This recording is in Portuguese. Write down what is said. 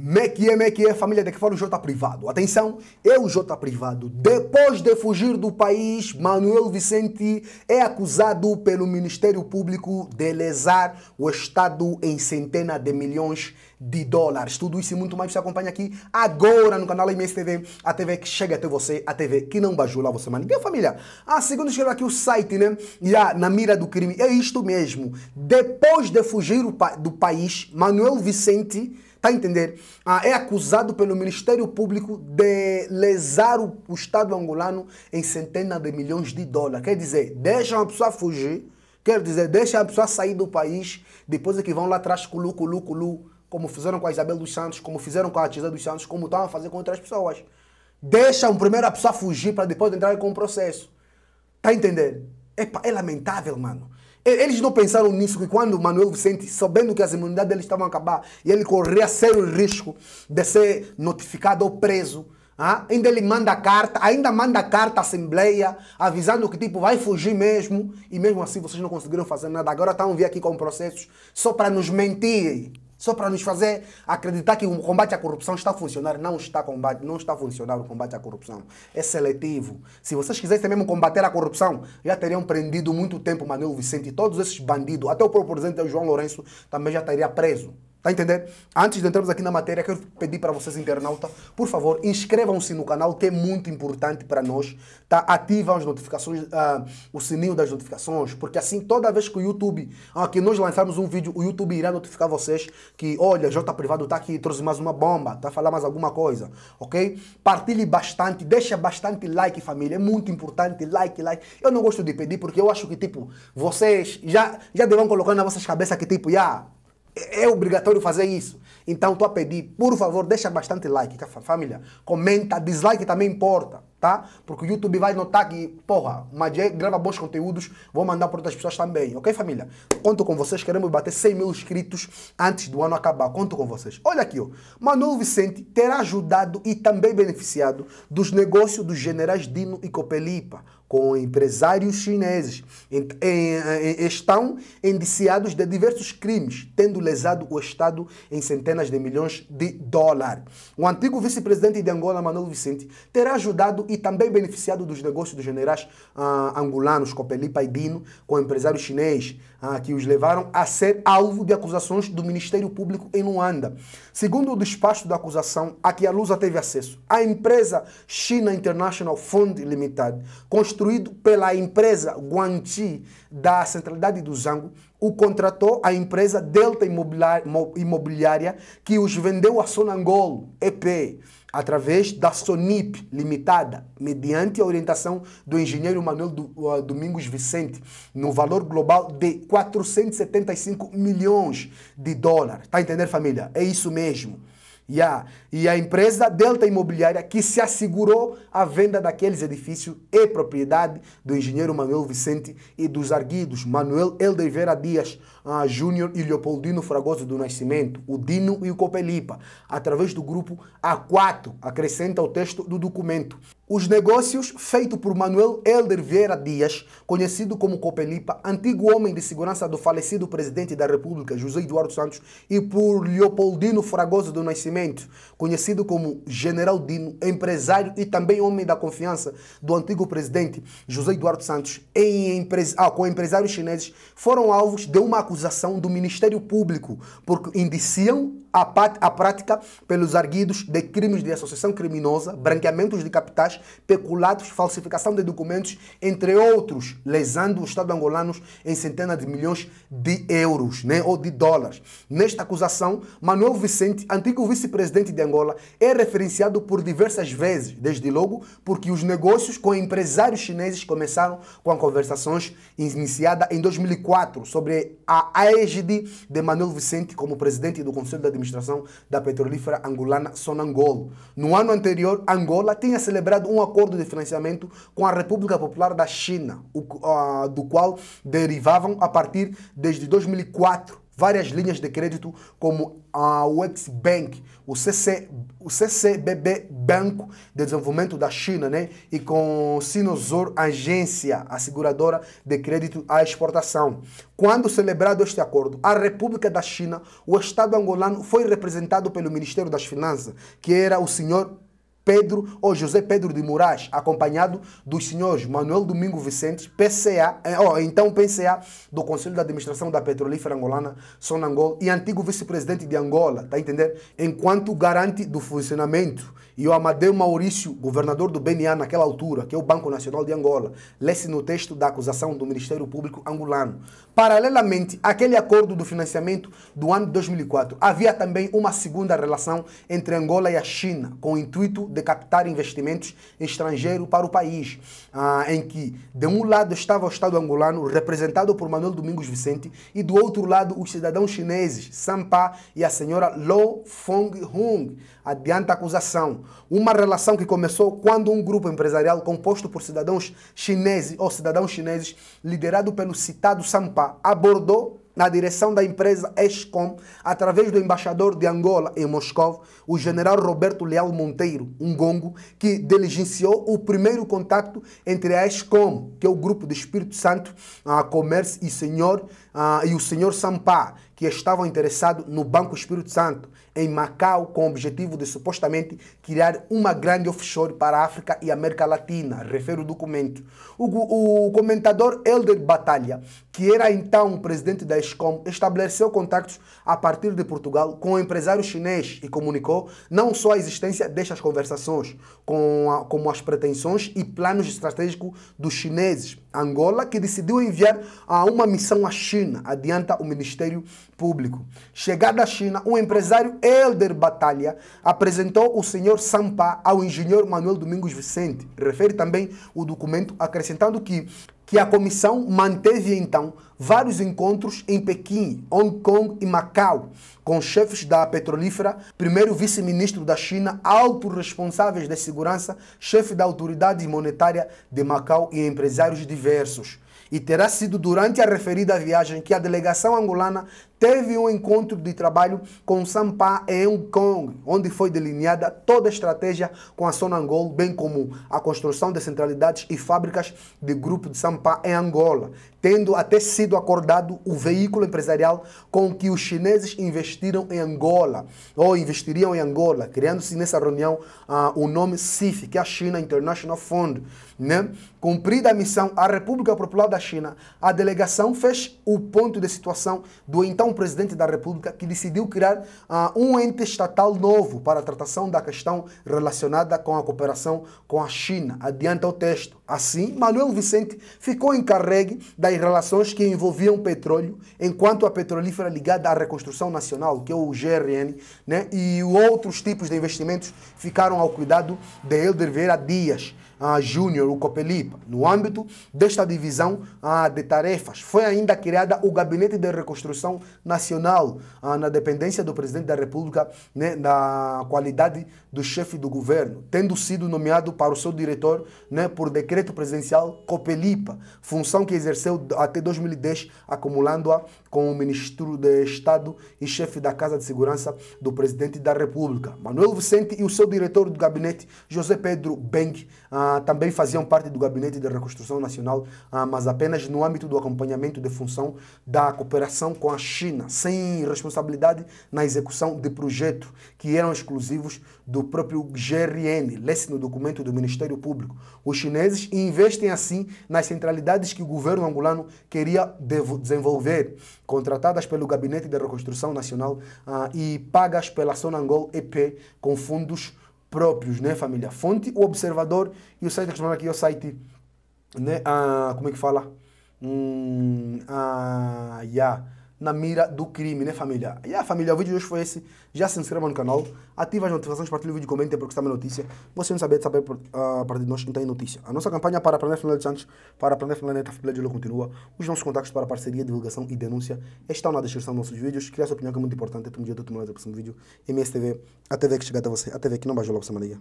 Mequie, é, Mequie, é, família de que fala o J tá privado. Atenção, eu Jota tá J privado. Depois de fugir do país, Manuel Vicente é acusado pelo Ministério Público de lesar o Estado em centenas de milhões de dólares. Tudo isso e muito mais você acompanha aqui agora no canal MSTV, a TV que chega até você, a TV que não bajula você, mano. E família? Ah, segundo chega aqui o site, né? E a, ah, na mira do crime. É isto mesmo. Depois de fugir do país, Manuel Vicente tá a entender? Ah, é acusado pelo Ministério Público de lesar o, o Estado angolano em centenas de milhões de dólares. Quer dizer, deixam a pessoa fugir, quer dizer, deixam a pessoa sair do país, depois é que vão lá atrás, culu, culu, culu, como fizeram com a Isabel dos Santos, como fizeram com a Tisa dos Santos, como estavam a fazer com outras pessoas. Deixam primeiro a pessoa fugir para depois entrar com o processo. Tá a entender? É, é lamentável, mano. Eles não pensaram nisso que quando Manuel Vicente, sabendo que as imunidades dele estavam a acabar e ele corria sério risco de ser notificado ou preso, ah, ainda ele manda carta, ainda manda carta à Assembleia, avisando que tipo vai fugir mesmo, e mesmo assim vocês não conseguiram fazer nada. Agora estão vir aqui com processos só para nos mentir. Só para nos fazer acreditar que o combate à corrupção está a funcionar. Não está, combate, não está a funcionar o combate à corrupção. É seletivo. Se vocês quisessem mesmo combater a corrupção, já teriam prendido muito tempo Manuel Vicente e todos esses bandidos. Até o próprio presidente João Lourenço também já estaria preso. Está entender? Antes de entrarmos aqui na matéria, quero pedir para vocês, internauta, por favor, inscrevam-se no canal, que é muito importante para nós. Tá? Ativam as notificações, uh, o sininho das notificações, porque assim, toda vez que o YouTube, uh, que nós lançarmos um vídeo, o YouTube irá notificar vocês que, olha, J Privado está aqui, trouxe mais uma bomba, está a falar mais alguma coisa, ok? Partilhe bastante, deixa bastante like, família, é muito importante, like, like. Eu não gosto de pedir, porque eu acho que, tipo, vocês já, já devam colocar nas vossas cabeças que, tipo, já... Yeah, é obrigatório fazer isso. Então, estou a pedir, por favor, deixa bastante like, família. Comenta, dislike também importa, tá? Porque o YouTube vai notar que, porra, o Magé grava bons conteúdos, vou mandar para outras pessoas também, ok, família? Conto com vocês, queremos bater 100 mil inscritos antes do ano acabar. Conto com vocês. Olha aqui, ó. Manuel Vicente terá ajudado e também beneficiado dos negócios dos generais Dino e Copelipa com empresários chineses. Estão indiciados de diversos crimes, tendo lesado o Estado em centenas de milhões de dólares. O antigo vice-presidente de Angola, Manuel Vicente, terá ajudado e também beneficiado dos negócios dos generais uh, angolanos Copelipa e Dino, com empresários chineses ah, que os levaram a ser alvo de acusações do Ministério Público em Luanda. Segundo o despacho da acusação a que a Lusa teve acesso, a empresa China International Fund Limited, construído pela empresa Guanti da centralidade do Zango, o contratou a empresa Delta Imobiliária, que os vendeu a Sonangol EP, através da Sonip Limitada, mediante a orientação do engenheiro Manuel ah, Domingos Vicente, no valor global de 475 milhões de dólares. Tá entendendo, família? É isso mesmo. E a, e a empresa Delta Imobiliária que se assegurou a venda daqueles edifícios e propriedade do engenheiro Manuel Vicente e dos arguidos Manuel Vera Dias Júnior e Leopoldino Fragoso do Nascimento, o Dino e o Copelipa, através do grupo A4, acrescenta o texto do documento. Os negócios feitos por Manuel Helder Vieira Dias, conhecido como Copelipa, antigo homem de segurança do falecido presidente da República, José Eduardo Santos, e por Leopoldino Fragoso do Nascimento, conhecido como General Dino, empresário e também homem da confiança do antigo presidente José Eduardo Santos, em empres... ah, com empresários chineses, foram alvos de uma acusação do Ministério Público, porque indiciam a, a prática pelos arguidos de crimes de associação criminosa, branqueamentos de capitais, peculatos, falsificação de documentos, entre outros, lesando o Estado angolano em centenas de milhões de euros né, ou de dólares. Nesta acusação, Manuel Vicente, antigo vice-presidente de Angola, é referenciado por diversas vezes, desde logo porque os negócios com empresários chineses começaram com conversações iniciadas em 2004 sobre a égide de Manuel Vicente como presidente do Conselho da administração da petrolífera angolana Sonangol. No ano anterior, Angola tinha celebrado um acordo de financiamento com a República Popular da China, ah, do qual derivavam a partir desde 2004 várias linhas de crédito, como a UX Bank, o, CC, o CCBB Banco de Desenvolvimento da China, né? e com Sinosor Agência seguradora de Crédito à Exportação. Quando celebrado este acordo, a República da China, o Estado angolano foi representado pelo Ministério das Finanças, que era o senhor Pedro ou José Pedro de Moraes, acompanhado dos senhores Manuel Domingo Vicente, PCA, eh, ou oh, então PCA do Conselho de Administração da Petrolífera Angolana, Sonangol, e antigo vice-presidente de Angola, tá entendendo? Enquanto garante do funcionamento e o Amadeu Maurício, governador do BNA naquela altura, que é o Banco Nacional de Angola, lê-se no texto da acusação do Ministério Público angolano. Paralelamente àquele acordo do financiamento do ano de 2004, havia também uma segunda relação entre Angola e a China, com o intuito de captar investimentos estrangeiros para o país, ah, em que de um lado estava o Estado angolano, representado por Manuel Domingos Vicente, e do outro lado os cidadãos chineses, Sampa e a senhora Lo Fong Hung, adianta a acusação uma relação que começou quando um grupo empresarial composto por cidadãos chineses ou cidadãos chineses, liderado pelo citado Sampa, abordou na direção da empresa Escom, através do embaixador de Angola em Moscou, o general Roberto Leal Monteiro, um gongo, que diligenciou o primeiro contato entre a Escom, que é o grupo do Espírito Santo, a Comércio e Senhor, a, e o senhor Sampa que estavam interessados no Banco Espírito Santo, em Macau, com o objetivo de supostamente criar uma grande offshore para a África e América Latina, refere o documento. O, o comentador Helder Batalha, que era então presidente da ESCOM, estabeleceu contatos a partir de Portugal com o um empresário chinês e comunicou não só a existência destas conversações, com a, como as pretensões e planos estratégicos dos chineses. Angola, que decidiu enviar a uma missão à China, adianta o Ministério público. Chegada à China, o empresário Helder Batalha apresentou o senhor Sampa ao engenheiro Manuel Domingos Vicente. Refere também o documento, acrescentando que, que a comissão manteve então vários encontros em Pequim, Hong Kong e Macau com chefes da petrolífera, primeiro vice-ministro da China, altos responsáveis da segurança, chefe da autoridade monetária de Macau e empresários diversos e terá sido durante a referida viagem que a delegação angolana teve um encontro de trabalho com Sampa em Hong Kong, onde foi delineada toda a estratégia com a Sonangol, bem como a construção de centralidades e fábricas de grupo de Sampa em Angola, tendo até sido acordado o veículo empresarial com que os chineses investiram em Angola, ou investiriam em Angola, criando-se nessa reunião uh, o nome CIF, que é a China International Fund. Né? Cumprida a missão à República Popular da China, a delegação fez o ponto de situação do então um presidente da República, que decidiu criar uh, um ente estatal novo para a tratação da questão relacionada com a cooperação com a China. Adianta o texto. Assim, Manuel Vicente ficou encarregue das relações que envolviam petróleo, enquanto a petrolífera ligada à reconstrução nacional, que é o GRN, né, e outros tipos de investimentos ficaram ao cuidado de Helder Vera Dias ah, Júnior, o Copelipa. No âmbito desta divisão ah, de tarefas, foi ainda criada o Gabinete de Reconstrução Nacional, ah, na dependência do Presidente da República, né, na qualidade do chefe do governo, tendo sido nomeado para o seu diretor né, por decreto decreto presidencial Copelipa, função que exerceu até 2010, acumulando-a com o ministro de Estado e chefe da Casa de Segurança do presidente da República. Manuel Vicente e o seu diretor do gabinete, José Pedro Beng, ah, também faziam parte do gabinete de reconstrução nacional, ah, mas apenas no âmbito do acompanhamento de função da cooperação com a China, sem responsabilidade na execução de projetos que eram exclusivos do próprio GRN, lê-se no documento do Ministério Público. Os chineses e investem assim nas centralidades que o governo angolano queria desenvolver, contratadas pelo Gabinete de Reconstrução Nacional ah, e pagas pela Sonangol EP com fundos próprios, né, família? Fonte, o Observador e o site, aqui é o site, né, ah, como é que fala? Hum, ah, yeah na mira do crime, né família? E a ah, família, o vídeo de hoje foi esse. Já se inscreva no canal, ativa as notificações, partilha o vídeo, comente porque está a notícia. Você não de saber ah, a partir de nós não tem é notícia. A nossa campanha para aprender de Santos, para aprender de Fernando continua. Os nossos contatos para parceria, divulgação e denúncia estão na descrição dos nossos vídeos. Criar sua opinião que é muito importante. Até um dia, até o próximo vídeo. MSTV, a TV que chega até você, a TV que não bajou logo semana.